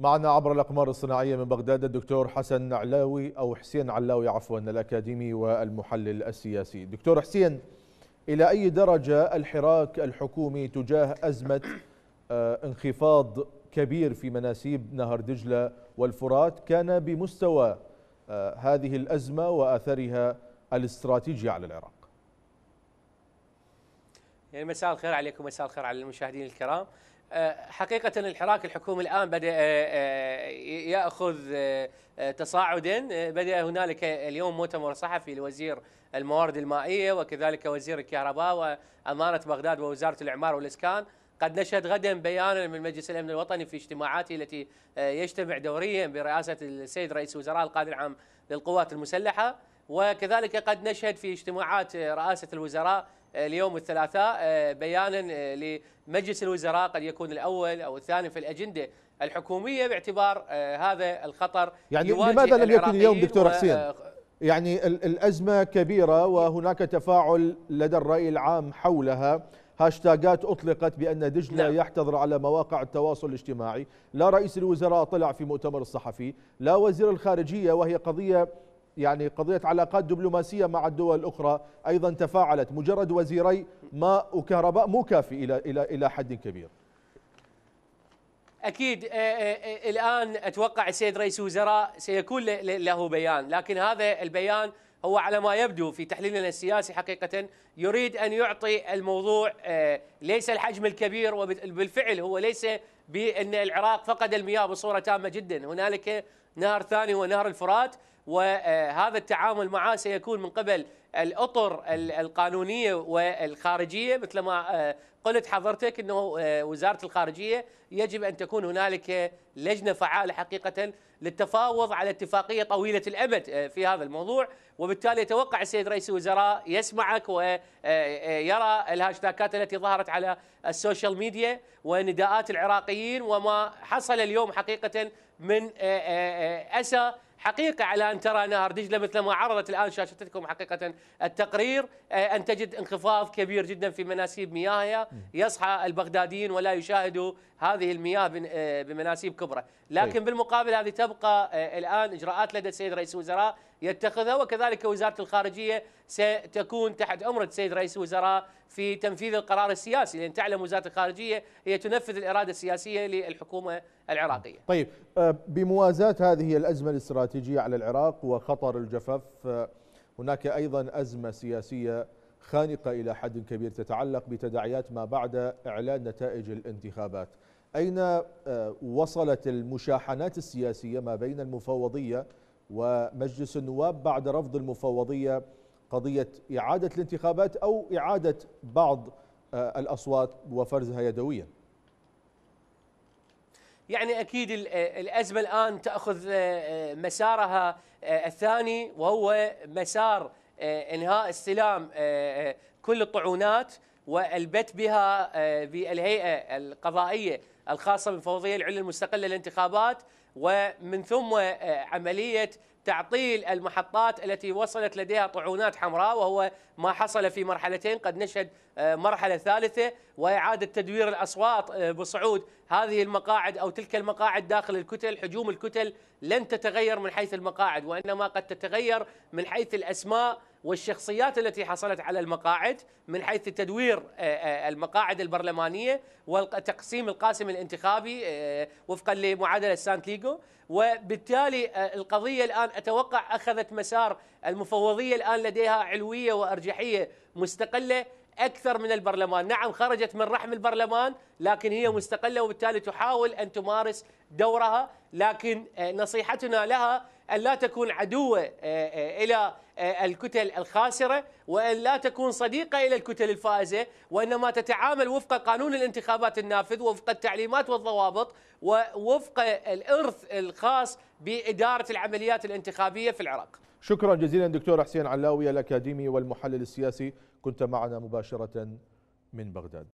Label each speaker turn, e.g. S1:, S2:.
S1: معنا عبر الأقمار الصناعية من بغداد الدكتور حسن علاوي أو حسين علاوي عفوا الأكاديمي والمحلل السياسي دكتور حسين إلى أي درجة الحراك الحكومي تجاه أزمة آه، انخفاض كبير في مناسيب نهر دجلة والفرات كان بمستوى آه، هذه الأزمة وآثرها الاستراتيجي على العراق
S2: يعني مساء الخير عليكم مساء الخير على المشاهدين الكرام آه، حقيقة الحراك الحكومي الآن بدأ آه، آه، يأخذ تصاعدا بدأ هنالك اليوم مؤتمر صحفي لوزير الموارد المائية وكذلك وزير الكهرباء وأمانة بغداد ووزارة الإعمار والإسكان قد نشهد غدا بيانا من مجلس الامن الوطني في اجتماعاته التي يجتمع دوريا برئاسه السيد رئيس الوزراء القائد العام للقوات المسلحه وكذلك قد نشهد في اجتماعات رئاسة الوزراء آه، اليوم الثلاثاء آه، بيانا آه، لمجلس الوزراء قد يكون الأول أو الثاني في الأجندة الحكومية باعتبار هذا الخطر يعني لماذا لم يكن اليوم دكتور حسين؟
S1: يعني الأزمة كبيرة وهناك تفاعل لدى الرأي العام حولها هاشتاجات أطلقت بأن دجلة نعم. يحتضر على مواقع التواصل الاجتماعي لا رئيس الوزراء طلع في مؤتمر الصحفي لا وزير الخارجية وهي قضية يعني قضية علاقات دبلوماسية مع الدول الأخرى أيضا تفاعلت مجرد وزيري ماء وكهرباء مو كافي إلى, إلى, إلى حد كبير
S2: اكيد آه، آه، آه، الان اتوقع السيد رئيس الوزراء سيكون له بيان لكن هذا البيان هو على ما يبدو في تحليلنا السياسي حقيقة يريد أن يعطي الموضوع ليس الحجم الكبير وبالفعل هو ليس بأن العراق فقد المياه بصورة تامة جدا هنالك نهر ثاني هو نهر الفرات وهذا التعامل معه سيكون من قبل الاطر القانونيه والخارجيه مثل ما آه، قلت حضرتك انه آه، وزاره الخارجيه يجب ان تكون هنالك لجنه فعاله حقيقه للتفاوض على اتفاقيه طويله الامد آه، في هذا الموضوع وبالتالي يتوقع السيد رئيس الوزراء يسمعك ويرى الهاشتاجات التي ظهرت على السوشيال ميديا ونداءات العراقيين الواقعيين وما حصل اليوم حقيقة من آه، آه، آه، أسى حقيقة على أن ترى نهر دجلة مثل ما عرضت الآن شاشتكم حقيقة التقرير أن تجد انخفاض كبير جدا في مناسيب مياهها يصحى البغداديين ولا يشاهدوا هذه المياه بمناسيب كبرى لكن بالمقابل هذه تبقى الآن إجراءات لدى السيد رئيس الوزراء يتخذها وكذلك وزارة الخارجية ستكون تحت أمر السيد رئيس الوزراء في تنفيذ القرار السياسي لأن تعلم وزارة الخارجية هي تنفذ الإرادة السياسية للحكومة العراقية
S1: طيب آه، بموازاة هذه الأزمة الاستراتيجية على العراق وخطر الجفاف آه، هناك أيضا أزمة سياسية خانقة إلى حد كبير تتعلق بتداعيات ما بعد إعلان نتائج الانتخابات أين آه، وصلت المشاحنات السياسية ما بين المفوضية ومجلس النواب بعد رفض المفوضية قضية إعادة الانتخابات أو إعادة بعض آه، الأصوات وفرزها يدويا
S2: يعني أكيد آه، الأزمة الآن تأخذ آه، مسارها الثاني وهو مسار إنهاء استلام كل الطعونات والبت بها بالهيئة القضائية الخاصة بالمفوضية العليا المستقلة للانتخابات ومن ثم آه، عملية تعطيل المحطات التي وصلت لديها طعونات حمراء وهو ما حصل في مرحلتين قد نشهد آه، مرحلة ثالثة وإعادة تدوير الأصوات آه، بصعود هذه المقاعد أو تلك المقاعد داخل الكتل حجوم الكتل لن تتغير من حيث المقاعد وإنما قد تتغير من حيث الأسماء والشخصيات التي حصلت على المقاعد من حيث تدوير آه، آه، المقاعد البرلمانيه وتقسيم القاسم الانتخابي آه، وفقا لمعادله ليغو وبالتالي القضيه الان اتوقع اخذت مسار المفوضيه الان لديها علويه وارجحيه مستقله اكثر من البرلمان، نعم خرجت من رحم البرلمان لكن هي مستقله وبالتالي تحاول ان تمارس دورها لكن آه، نصيحتنا لها أن لا تكون عدوة آه، آه، إلى الكتل الخاسرة وأن لا تكون صديقة إلى الكتل الفائزة وإنما تتعامل وفق قانون الانتخابات النافذ وفق التعليمات والضوابط ووفق الإرث الخاص بإدارة العمليات الانتخابية في العراق
S1: شكرا جزيلا دكتور حسين علاوي الأكاديمي والمحلل السياسي كنت معنا مباشرة من بغداد